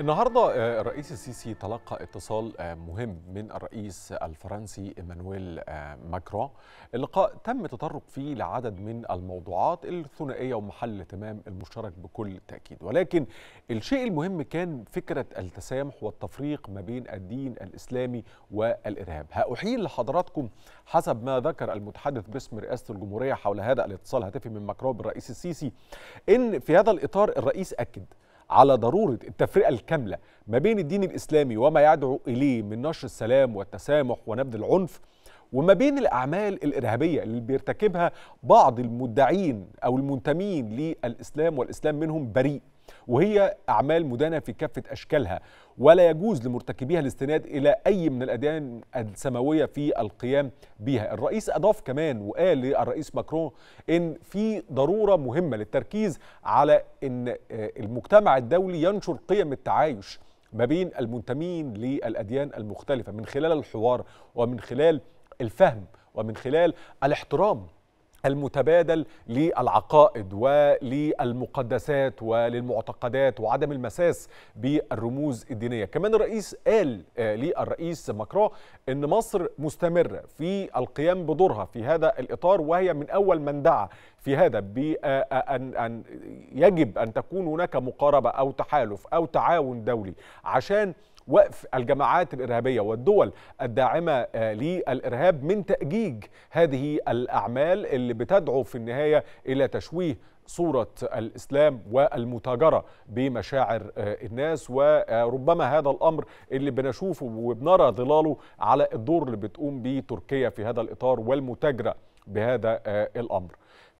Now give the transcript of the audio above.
النهارده آه، الرئيس السيسي تلقى اتصال آه، مهم من الرئيس الفرنسي ايمانويل آه، ماكرون اللقاء تم تطرق فيه لعدد من الموضوعات الثنائيه ومحل اهتمام المشترك بكل تاكيد ولكن الشيء المهم كان فكره التسامح والتفريق ما بين الدين الاسلامي والارهاب هاحيل لحضراتكم حسب ما ذكر المتحدث باسم رئاسه الجمهوريه حول هذا الاتصال الهاتفي من ماكرون بالرئيس السيسي ان في هذا الاطار الرئيس اكد على ضروره التفرقه الكامله ما بين الدين الاسلامي وما يدعو اليه من نشر السلام والتسامح ونبذ العنف وما بين الاعمال الارهابيه اللي بيرتكبها بعض المدعين او المنتمين للاسلام والاسلام منهم بريء وهي أعمال مدانة في كافة أشكالها ولا يجوز لمرتكبيها الاستناد إلى أي من الأديان السماوية في القيام بها الرئيس أضاف كمان وقال للرئيس ماكرون إن في ضرورة مهمة للتركيز على إن آه، المجتمع الدولي ينشر قيم التعايش ما بين المنتمين للأديان المختلفة من خلال الحوار ومن خلال الفهم ومن خلال الاحترام المتبادل للعقائد وللمقدسات وللمعتقدات وعدم المساس بالرموز الدينيه، كمان الرئيس قال آه، للرئيس ماكرون ان مصر مستمره في القيام بدورها في هذا الاطار وهي من اول من دعا في هذا بأن آه، آه، أن يجب ان تكون هناك مقاربه او تحالف او تعاون دولي عشان وقف الجماعات الارهابيه والدول الداعمه آه، للارهاب من تاجيج هذه الاعمال اللي بتدعو في النهايه الى تشويه صورة الإسلام والمتاجرة بمشاعر آه، الناس وربما آه، هذا الأمر اللي بنشوفه وبنرى ظلاله على الدور اللي بتقوم به تركيا في هذا الإطار والمتاجرة بهذا الأمر